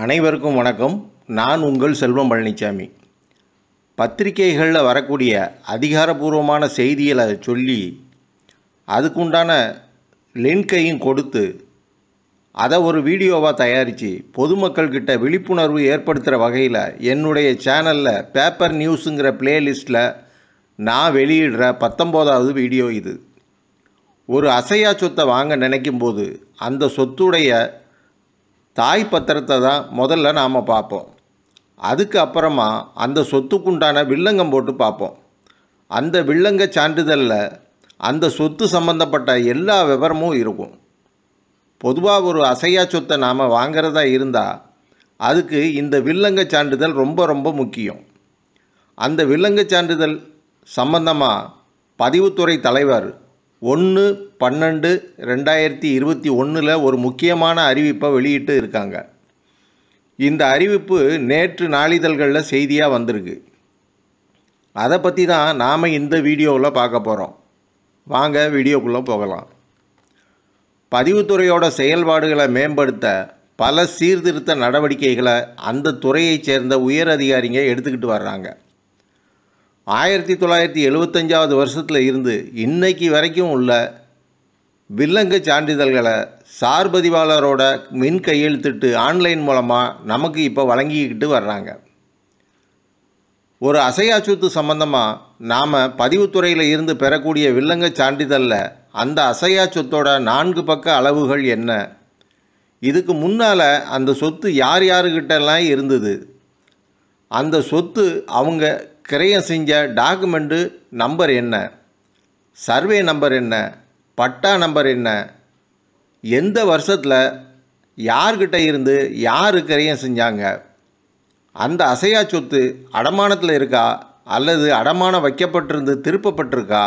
அனைவருக்கும் வணக்கம் நான் உங்கள் செல்வம் பழனிசாமி பத்திரிகைகளில் வரக்கூடிய அதிகாரபூர்வமான செய்திகளை சொல்லி அதுக்குண்டான லின்கையும் கொடுத்து அதை ஒரு வீடியோவாக தயாரித்து பொதுமக்கள்கிட்ட விழிப்புணர்வு ஏற்படுத்துகிற வகையில் என்னுடைய சேனலில் பேப்பர் நியூஸுங்கிற பிளேலிஸ்ட்டில் நான் வெளியிடுற பத்தொம்போதாவது வீடியோ இது ஒரு அசையா சொத்தை வாங்க நினைக்கும் போது அந்த சொத்துடைய தாய் பத்திரத்தை தான் முதல்ல நாம் பார்ப்போம் அதுக்கு அப்புறமா அந்த சொத்துக்குண்டான வில்லங்கம் போட்டு பார்ப்போம் அந்த வில்லங்க சான்றிதழில் அந்த சொத்து சம்மந்தப்பட்ட எல்லா விவரமும் இருக்கும் பொதுவாக ஒரு அசையா சொத்தை நாம் வாங்கிறதா இருந்தால் அதுக்கு இந்த வில்லங்க சான்றிதழ் ரொம்ப ரொம்ப முக்கியம் அந்த வில்லங்க சான்றிதழ் சம்பந்தமாக பதிவுத்துறை தலைவர் ஒன்று பன்னெண்டு ரெண்டாயிரத்தி இருபத்தி ஒன்றில் ஒரு முக்கியமான அறிவிப்பை வெளியிட்டு இருக்காங்க இந்த அறிவிப்பு நேற்று நாளிதழ்களில் செய்தியாக வந்திருக்கு அதை பற்றி தான் நாம் இந்த வீடியோவில் பார்க்க போகிறோம் வாங்க வீடியோக்குள்ளே போகலாம் பதிவுத்துறையோட செயல்பாடுகளை மேம்படுத்த பல சீர்திருத்த நடவடிக்கைகளை அந்த துறையைச் சேர்ந்த உயர் அதிகாரிங்க எடுத்துக்கிட்டு வர்றாங்க ஆயிரத்தி தொள்ளாயிரத்தி எழுபத்தஞ்சாவது வருஷத்தில் இருந்து இன்னைக்கு வரைக்கும் உள்ள வில்லங்கு சான்றிதழ்களை சார்பதிவாளரோட மின் கையெழுத்துட்டு ஆன்லைன் மூலமாக நமக்கு இப்போ வழங்கிக்கிட்டு வர்றாங்க ஒரு அசையாச்சூத்து சம்பந்தமாக நாம் பதிவுத்துறையில் இருந்து பெறக்கூடிய வில்லங்க சான்றிதழில் அந்த அசையா சொத்தோட நான்கு பக்க அளவுகள் என்ன இதுக்கு முன்னால் அந்த சொத்து யார் யாருக்கிட்டலாம் இருந்தது அந்த சொத்து அவங்க கிரையம் செஞ்ச டாக்குமெண்ட்டு நம்பர் என்ன சர்வே நம்பர் என்ன பட்டா நம்பர் என்ன எந்த வருஷத்தில் யார்கிட்ட இருந்து யார் கிரையம் செஞ்சாங்க அந்த அசையா சொத்து அடமானத்தில் இருக்கா அல்லது அடமானம் வைக்கப்பட்டிருந்து திருப்பப்பட்டிருக்கா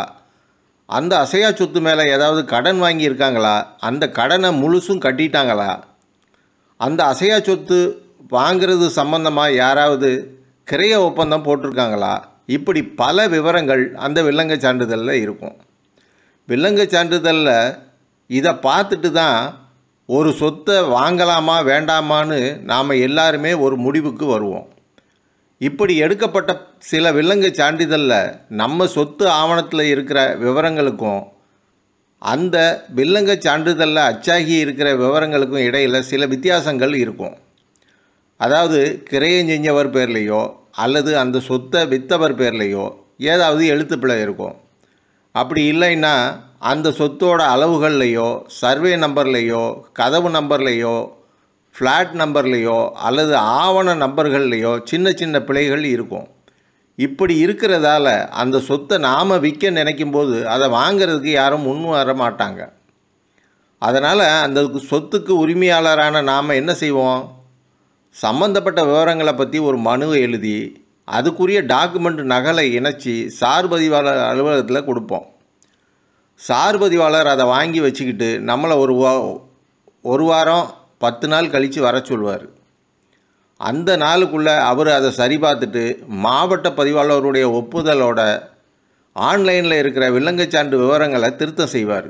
அந்த அசையா சொத்து மேலே ஏதாவது கடன் வாங்கியிருக்காங்களா அந்த கடனை முழுசும் கட்டிட்டாங்களா அந்த அசையா சொத்து வாங்கிறது சம்பந்தமாக யாராவது கிரைய ஒப்பந்தம் போட்டிருக்காங்களா இப்படி பல விவரங்கள் அந்த வில்லங்க சான்றிதழில் இருக்கும் வில்லங்க சான்றிதழில் இதை பார்த்துட்டு தான் ஒரு சொத்தை வாங்கலாமா வேண்டாமான்னு நாம் எல்லாருமே ஒரு முடிவுக்கு வருவோம் இப்படி எடுக்கப்பட்ட சில விலங்கு சான்றிதழில் நம்ம சொத்து ஆவணத்தில் இருக்கிற விவரங்களுக்கும் அந்த வில்லங்க சான்றிதழில் அச்சாகி இருக்கிற விவரங்களுக்கும் இடையில் சில வித்தியாசங்கள் இருக்கும் அதாவது கிரையம் செஞ்சவர் பேர்லேயோ அல்லது அந்த சொத்தை விற்றவர் பேர்லேயோ ஏதாவது எழுத்துப்பிழை இருக்கும் அப்படி இல்லைன்னா அந்த சொத்தோட அளவுகள்லையோ சர்வே நம்பர்லேயோ கதவு நம்பர்லேயோ ஃப்ளாட் நம்பர்லேயோ அல்லது ஆவண நம்பர்கள்லேயோ சின்ன சின்ன பிழைகள் இருக்கும் இப்படி இருக்கிறதால அந்த சொத்தை நாம் விற்க நினைக்கும் போது அதை வாங்கிறதுக்கு யாரும் முன் வர மாட்டாங்க அதனால் அந்த சொத்துக்கு உரிமையாளரான நாம் என்ன செய்வோம் சம்பந்தப்பட்ட விவரங்களை பற்றி ஒரு மனுவை எழுதி அதுக்குரிய டாக்குமெண்ட் நகலை இணைச்சி சார் பதிவாளர் அலுவலகத்தில் கொடுப்போம் சார் பதிவாளர் அதை வாங்கி வச்சுக்கிட்டு நம்மளை ஒரு வா ஒரு வாரம் பத்து நாள் கழித்து வர சொல்வார் அந்த நாளுக்குள்ளே அவர் அதை சரி பார்த்துட்டு மாவட்ட பதிவாளருடைய ஒப்புதலோட ஆன்லைனில் இருக்கிற சான்று விவரங்களை திருத்தம் செய்வார்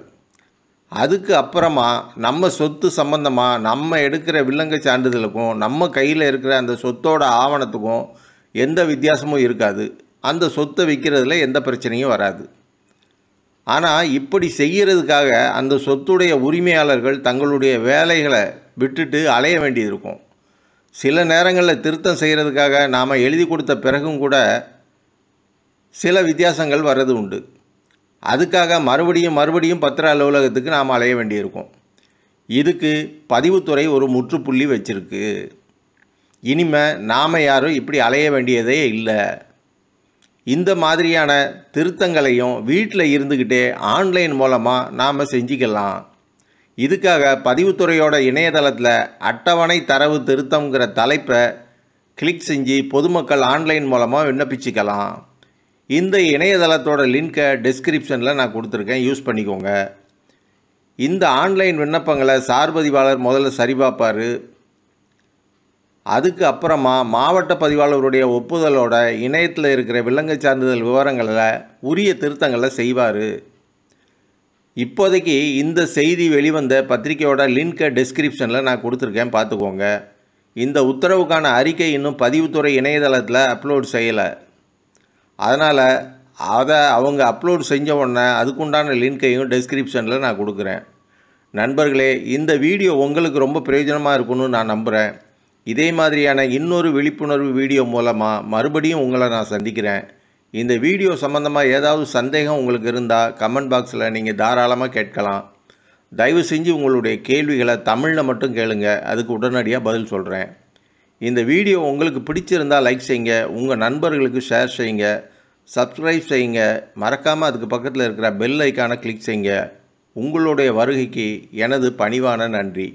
அதுக்கு அப்புறமா நம்ம சொத்து சம்மந்தமாக நம்ம எடுக்கிற வில்லங்க சான்றிதழுக்கும் நம்ம கையில் இருக்கிற அந்த சொத்தோட ஆவணத்துக்கும் எந்த வித்தியாசமும் இருக்காது அந்த சொத்தை விற்கிறதுல எந்த பிரச்சனையும் வராது ஆனால் இப்படி செய்கிறதுக்காக அந்த சொத்துடைய உரிமையாளர்கள் தங்களுடைய வேலைகளை விட்டுட்டு அலைய வேண்டியிருக்கும் சில நேரங்களில் திருத்தம் செய்கிறதுக்காக நாம் எழுதி கொடுத்த பிறகும் கூட சில வித்தியாசங்கள் வர்றது உண்டு அதுக்காக மறுபடியும் மறுபடியும் பத்திர அலுவலகத்துக்கு நாம் அலைய வேண்டியிருக்கும் இதுக்கு பதிவுத்துறை ஒரு முற்றுப்புள்ளி வச்சிருக்கு இனிமே நாம் யாரும் இப்படி அலைய வேண்டியதே இல்லை இந்த மாதிரியான திருத்தங்களையும் வீட்டில் இருந்துக்கிட்டே ஆன்லைன் மூலமாக நாம் செஞ்சுக்கலாம் இதுக்காக பதிவுத்துறையோட இணையதளத்தில் அட்டவணை தரவு திருத்தங்கிற தலைப்பை கிளிக் செஞ்சு பொதுமக்கள் ஆன்லைன் மூலமாக விண்ணப்பிச்சுக்கலாம் இந்த இணையதளத்தோட லிங்க்கை டிஸ்கிரிப்ஷனில் நான் கொடுத்துருக்கேன் யூஸ் பண்ணிக்கோங்க இந்த ஆன்லைன் விண்ணப்பங்களை சார்பதிவாளர் முதல்ல சரிபார்ப்பார் அதுக்கு அப்புறமா மாவட்ட பதிவாளருடைய ஒப்புதலோட இணையத்தில் இருக்கிற விலங்கு சான்றிதழ் விவரங்களில் உரிய திருத்தங்களை செய்வார் இப்போதைக்கு இந்த செய்தி வெளிவந்த பத்திரிகையோட லிங்க்கை டிஸ்கிரிப்ஷனில் நான் கொடுத்துருக்கேன் பார்த்துக்கோங்க இந்த உத்தரவுக்கான அறிக்கை இன்னும் பதிவுத்துறை இணையதளத்தில் அப்லோட் செய்யலை அதனால் அதை அவங்க அப்லோடு செஞ்ச உடனே அதுக்குண்டான லிங்கையும் டெஸ்கிரிப்ஷனில் நான் கொடுக்குறேன் நண்பர்களே இந்த வீடியோ உங்களுக்கு ரொம்ப பிரயோஜனமாக இருக்கும்னு நான் நம்புகிறேன் இதே மாதிரியான இன்னொரு விழிப்புணர்வு வீடியோ மூலமாக மறுபடியும் உங்களை நான் சந்திக்கிறேன் இந்த வீடியோ சம்மந்தமாக ஏதாவது சந்தேகம் உங்களுக்கு இருந்தால் கமெண்ட் பாக்ஸில் நீங்கள் தாராளமாக கேட்கலாம் தயவு செஞ்சு உங்களுடைய கேள்விகளை தமிழில் மட்டும் கேளுங்க அதுக்கு உடனடியாக பதில் சொல்கிறேன் இந்த வீடியோ உங்களுக்கு பிடிச்சிருந்தால் லைக் செய்யுங்க உங்கள் நண்பர்களுக்கு ஷேர் செய்யுங்க சப்ஸ்கிரைப் செய்யுங்க மறக்காமல் அதுக்கு பக்கத்தில் இருக்கிற பெல் ஐக்கானை கிளிக் செய்யுங்க உங்களுடைய வருகைக்கு எனது பணிவான நன்றி